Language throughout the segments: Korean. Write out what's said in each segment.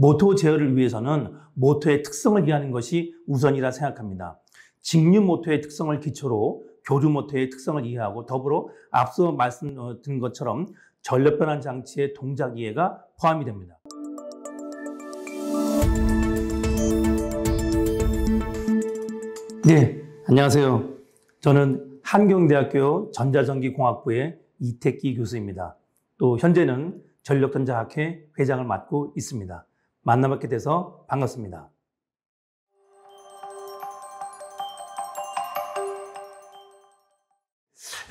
모토 제어를 위해서는 모토의 특성을 기하는 것이 우선이라 생각합니다. 직류 모토의 특성을 기초로 교류 모토의 특성을 이해하고 더불어 앞서 말씀드린 것처럼 전력 변환 장치의 동작 이해가 포함이 됩니다. 네, 안녕하세요. 저는 한경대학교 전자전기공학부의 이택기 교수입니다. 또 현재는 전력전자학회 회장을 맡고 있습니다. 만나뵙게 돼서 반갑습니다.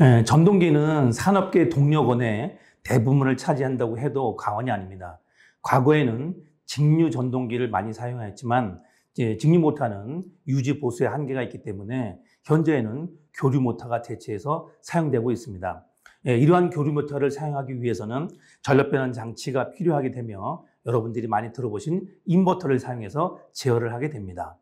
예, 전동기는 산업계 동력원의 대부분을 차지한다고 해도 과언이 아닙니다. 과거에는 직류 전동기를 많이 사용했지만 직류 모터는 유지 보수의 한계가 있기 때문에 현재에는 교류 모터가 대체해서 사용되고 있습니다. 예, 이러한 교류 모터를 사용하기 위해서는 전력 변환 장치가 필요하게 되며 여러분들이 많이 들어보신 인버터를 사용해서 제어를 하게 됩니다.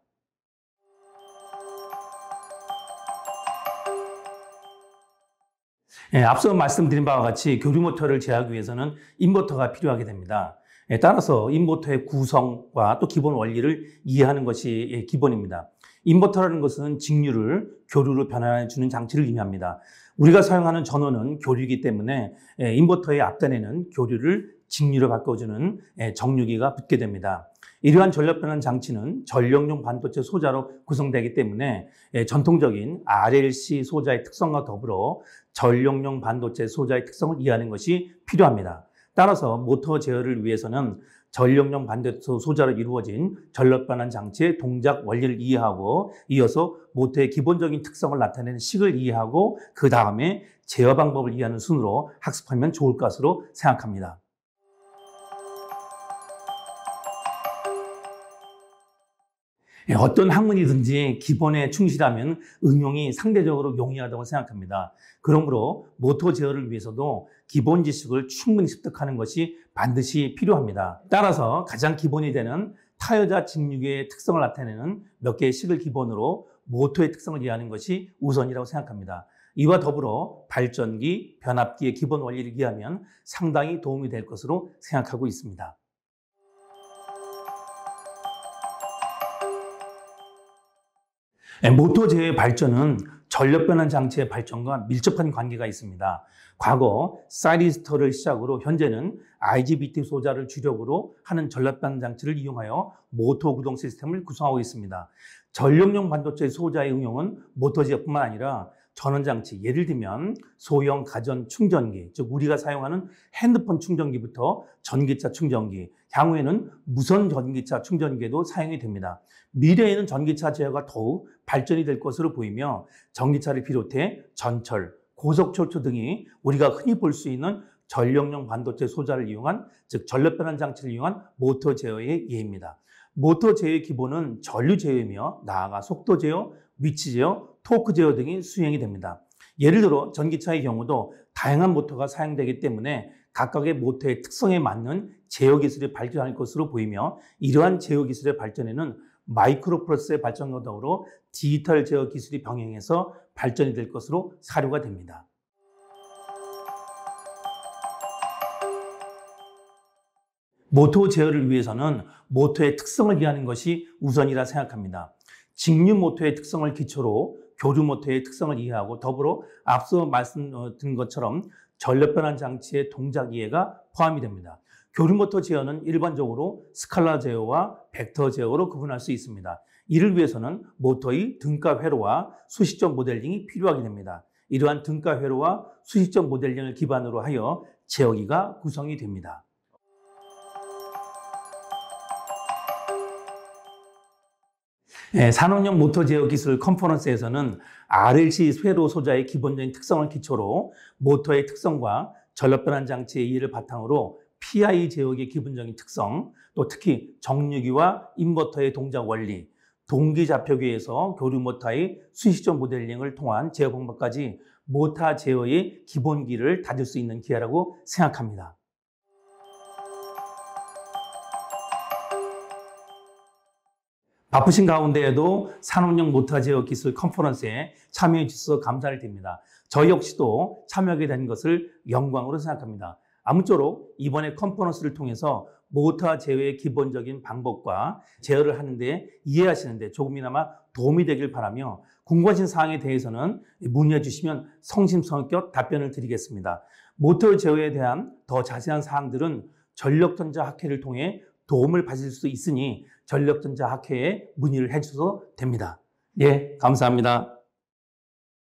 예, 앞서 말씀드린 바와 같이 교류 모터를 제어하기 위해서는 인버터가 필요하게 됩니다. 예, 따라서 인버터의 구성과 또 기본 원리를 이해하는 것이 예, 기본입니다. 인버터라는 것은 직류를 교류로 변환해 주는 장치를 의미합니다. 우리가 사용하는 전원은 교류이기 때문에 예, 인버터의 앞단에는 교류를 직류로 바꿔주는 예, 정류기가 붙게 됩니다. 이러한 전력변환 장치는 전력용 반도체 소자로 구성되기 때문에 예, 전통적인 RLC 소자의 특성과 더불어 전력용 반도체 소자의 특성을 이해하는 것이 필요합니다. 따라서 모터 제어를 위해서는 전력용 반도체 소자로 이루어진 전력반환 장치의 동작 원리를 이해하고 이어서 모터의 기본적인 특성을 나타내는 식을 이해하고 그 다음에 제어 방법을 이해하는 순으로 학습하면 좋을 것으로 생각합니다. 예, 어떤 학문이든지 기본에 충실하면 응용이 상대적으로 용이하다고 생각합니다. 그러므로 모토 제어를 위해서도 기본 지식을 충분히 습득하는 것이 반드시 필요합니다. 따라서 가장 기본이 되는 타여자 직류의 특성을 나타내는 몇 개의 식을 기본으로 모토의 특성을 이해하는 것이 우선이라고 생각합니다. 이와 더불어 발전기, 변압기의 기본 원리를 이해하면 상당히 도움이 될 것으로 생각하고 있습니다. 네, 모터제의 발전은 전력변환 장치의 발전과 밀접한 관계가 있습니다. 과거 사이리스터를 시작으로 현재는 IGBT 소자를 주력으로 하는 전력변환 장치를 이용하여 모터 구동 시스템을 구성하고 있습니다. 전력용 반도체 소자의 응용은 모터제뿐만 아니라 전원장치, 예를 들면 소형 가전 충전기, 즉 우리가 사용하는 핸드폰 충전기부터 전기차 충전기, 향후에는 무선 전기차 충전기도 에 사용이 됩니다. 미래에는 전기차 제어가 더욱 발전이 될 것으로 보이며 전기차를 비롯해 전철, 고속철도 등이 우리가 흔히 볼 수 있는 전력용 반도체 소자를 이용한 즉 전력 변환 장치를 이용한 모터 제어의 예입니다. 모터 제어의 기본은 전류 제어이며 나아가 속도 제어, 위치 제어, 토크 제어 등이 수행이 됩니다. 예를 들어 전기차의 경우도 다양한 모터가 사용되기 때문에 각각의 모터의 특성에 맞는 제어 기술이 발전할 것으로 보이며 이러한 제어 기술의 발전에는 마이크로 프로세스의 발전과 더불어 디지털 제어 기술이 병행해서 발전이 될 것으로 사료가 됩니다. 모토 제어를 위해서는 모토의 특성을 이해하는 것이 우선이라 생각합니다. 직류 모토의 특성을 기초로 교류 모토의 특성을 이해하고 더불어 앞서 말씀드린 것처럼 전력 변환 장치의 동작 이해가 포함이 됩니다. 교류모터 제어는 일반적으로 스칼라 제어와 벡터 제어로 구분할 수 있습니다. 이를 위해서는 모터의 등가 회로와 수직적 모델링이 필요하게 됩니다. 이러한 등가 회로와 수직적 모델링을 기반으로 하여 제어기가 구성이 됩니다. 네, 산업용 모터 제어 기술 컨퍼런스에서는 RLC 회로 소자의 기본적인 특성을 기초로 모터의 특성과 전력 변환 장치의 이해를 바탕으로 PI 제어의 기본적인 특성, 또 특히 정류기와 인버터의 동작 원리, 동기 좌표기에서 교류 모터의 수시적 모델링을 통한 제어 방법까지 모터 제어의 기본기를 다질 수 있는 기회라고 생각합니다. 바쁘신 가운데에도 산업용 모터 제어 기술 컨퍼런스에 참여해 주셔서 감사를 드립니다. 저희 역시도 참여하게 된 것을 영광으로 생각합니다. 아무쪼록 이번에 컨퍼런스를 통해서 모타 제어의 기본적인 방법과 제어를 하는데 이해하시는데 조금이나마 도움이 되길 바라며 궁금하신 사항에 대해서는 문의해 주시면 성심성의껏 답변을 드리겠습니다. 모터 제어에 대한 더 자세한 사항들은 전력전자 학회를 통해 도움을 받을 수 있으니 전력전자 학회에 문의를 해주셔도 됩니다. 예, 감사합니다.